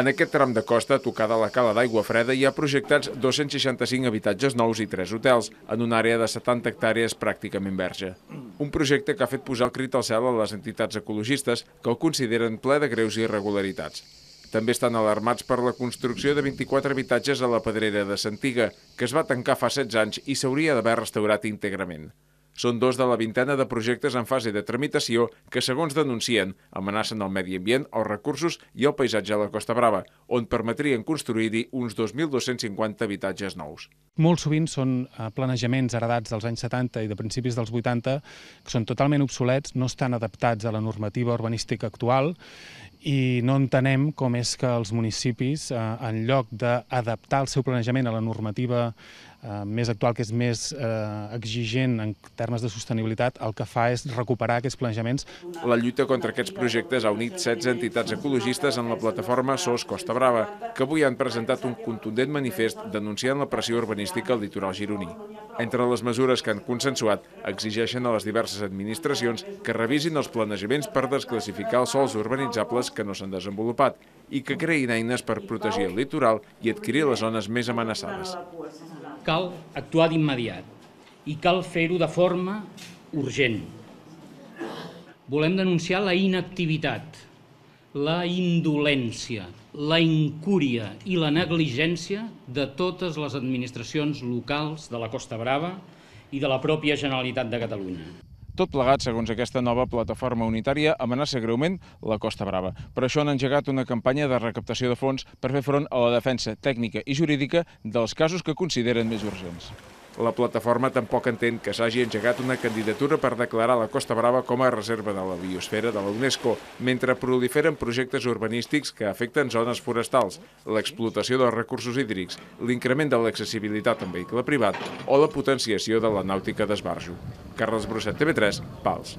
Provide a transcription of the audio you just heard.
En aquest tram de costa, tocada la cala d'Aigua Freda, hi ha projectats 265 habitatges nous i 3 hotels, en una àrea de 70 hectàrees pràcticament verge. Un projecte que ha fet posar el crit al cel a les entitats ecologistes, que el consideren ple de greus irregularitats. També estan alarmats per la construcció de 24 habitatges a la Pedrera de Santiga, que es va tancar fa 16 anys i s'hauria d'haver restaurat íntegrament són dos de la vintena de projectes en fase de tramitació que, segons denuncien, amenacen el medi ambient, els recursos i el paisatge de la Costa Brava, on permetrien construir-hi uns 2.250 habitatges nous. Molt sovint són eh, planejaments heredats dels anys 70 i de principis dels 80 que són totalment obsolets, no estan adaptats a la normativa urbanística actual i no entenem com és que els municipis, eh, en lloc d'adaptar el seu planejament a la normativa eh, més actual, que és més eh, exigent en termes de sostenibilitat, el que fa és recuperar aquests planejaments. La lluita contra aquests projectes ha unit 16 entitats ecologistes en la plataforma SOS Costa Brava, que avui han presentat un contundent manifest denunciant la pressió urbanística al litoral gironí. Entre les mesures que han consensuat, exigeixen a les diverses administracions que revisin els planejaments per desclassificar els sols urbanitzables que no s'han desenvolupat i que creïn eines per protegir el litoral i adquirir les zones més amenaçades. Cal actuar d'immediat i cal fer-ho de forma urgent. Volem denunciar la inactivitat, la indolència, la incúria i la negligència de totes les administracions locals de la Costa Brava i de la pròpia Generalitat de Catalunya. Tot plegat, segons aquesta nova plataforma unitària, amenaça greument la Costa Brava. Per això han engegat una campanya de recaptació de fons per fer front a la defensa tècnica i jurídica dels casos que consideren més urgents. La plataforma tampoc entén que s'hagi engegat una candidatura per declarar la Costa Brava com a reserva de la biosfera de la UNESCO, mentre proliferen projectes urbanístics que afecten zones forestals, l'explotació dels recursos hídrics, l'increment de l'accessibilitat en vehicle privat o la potenciació de la nàutica d'esbarjo. Carles Brosset, TV3, Pals.